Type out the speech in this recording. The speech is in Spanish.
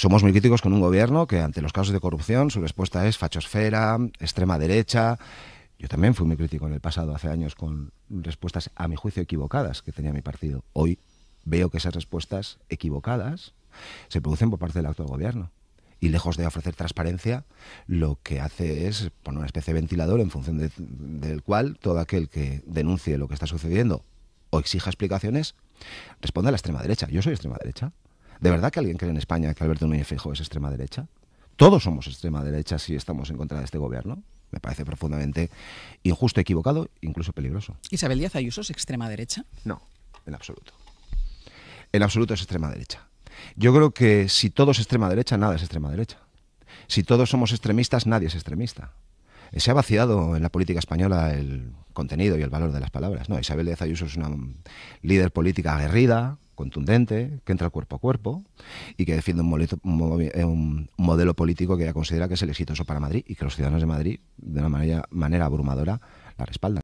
Somos muy críticos con un gobierno que ante los casos de corrupción su respuesta es fachosfera, extrema derecha. Yo también fui muy crítico en el pasado, hace años, con respuestas a mi juicio equivocadas que tenía mi partido. Hoy veo que esas respuestas equivocadas se producen por parte del actual gobierno. Y lejos de ofrecer transparencia, lo que hace es poner una especie de ventilador en función del cual todo aquel que denuncie lo que está sucediendo o exija explicaciones responde a la extrema derecha. Yo soy extrema derecha. ¿De verdad que alguien cree en España que Alberto Núñez Feijóo es extrema derecha? Todos somos extrema derecha si estamos en contra de este gobierno. Me parece profundamente injusto, equivocado, incluso peligroso. ¿Isabel Díaz Ayuso es extrema derecha? No, en absoluto. En absoluto es extrema derecha. Yo creo que si todo es extrema derecha, nada es extrema derecha. Si todos somos extremistas, nadie es extremista. Se ha vaciado en la política española el contenido y el valor de las palabras. No, Isabel Díaz Ayuso es una líder política aguerrida, contundente, que entra cuerpo a cuerpo y que defiende eh, un, modelo político que ella considera que es el exitoso para Madrid y que los ciudadanos de Madrid, de una manera abrumadora, la respaldan.